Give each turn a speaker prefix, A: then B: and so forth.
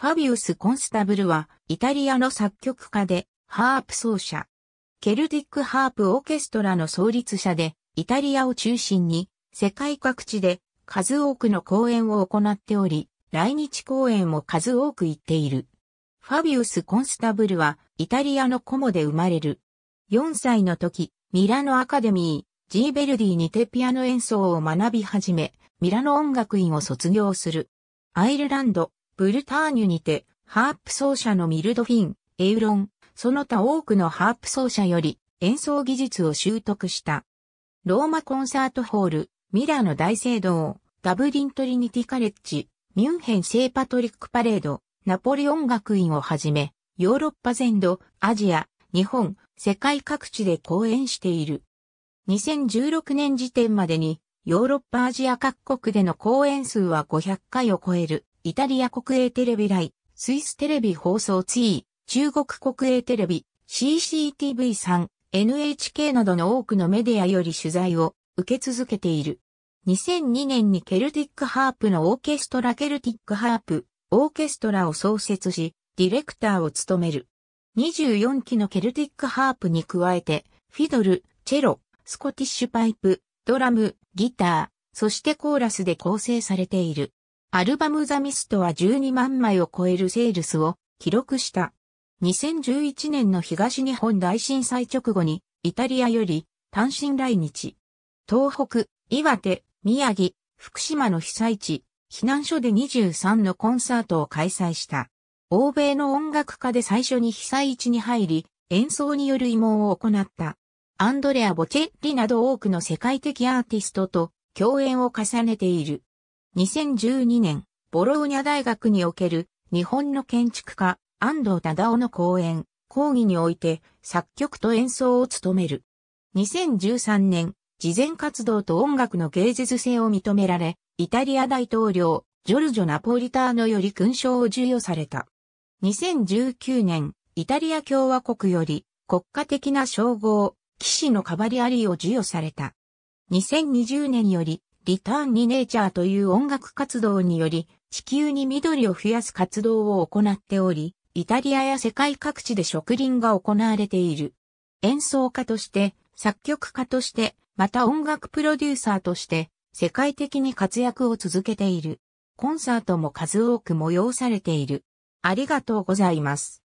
A: ファビウス・コンスタブルは、イタリアの作曲家で、ハープ奏者。ケルティック・ハープ・オーケストラの創立者で、イタリアを中心に、世界各地で数多くの公演を行っており、来日公演も数多く行っている。ファビウス・コンスタブルは、イタリアのコモで生まれる。4歳の時、ミラノアカデミー、ジーベルディにてピアノ演奏を学び始め、ミラノ音楽院を卒業する。アイルランド、ブルターニュにて、ハープ奏者のミルドフィン、エウロン、その他多くのハープ奏者より演奏技術を習得した。ローマコンサートホール、ミラノ大聖堂、ダブリントリニティカレッジ、ミュンヘン聖パトリックパレード、ナポリン学院をはじめ、ヨーロッパ全土、アジア、日本、世界各地で公演している。2016年時点までに、ヨーロッパアジア各国での公演数は500回を超える。イタリア国営テレビイ、スイステレビ放送地ー中国国営テレビ、CCTV3、NHK などの多くのメディアより取材を受け続けている。2002年にケルティックハープのオーケストラケルティックハープ、オーケストラを創設し、ディレクターを務める。24期のケルティックハープに加えて、フィドル、チェロ、スコティッシュパイプ、ドラム、ギター、そしてコーラスで構成されている。アルバムザミストは12万枚を超えるセールスを記録した。2011年の東日本大震災直後にイタリアより単身来日。東北、岩手、宮城、福島の被災地、避難所で23のコンサートを開催した。欧米の音楽家で最初に被災地に入り、演奏による慰問を行った。アンドレア・ボチェッリなど多くの世界的アーティストと共演を重ねている。2012年、ボローニャ大学における日本の建築家、安藤忠夫の講演、講義において作曲と演奏を務める。2013年、事前活動と音楽の芸術性を認められ、イタリア大統領、ジョルジョ・ナポリターノより勲章を授与された。2019年、イタリア共和国より国家的な称号、騎士のカバリアリーを授与された。2020年よりリターン・リネーチャーという音楽活動により、地球に緑を増やす活動を行っており、イタリアや世界各地で植林が行われている。演奏家として、作曲家として、また音楽プロデューサーとして、世界的に活躍を続けている。コンサートも数多く催されている。ありがとうございます。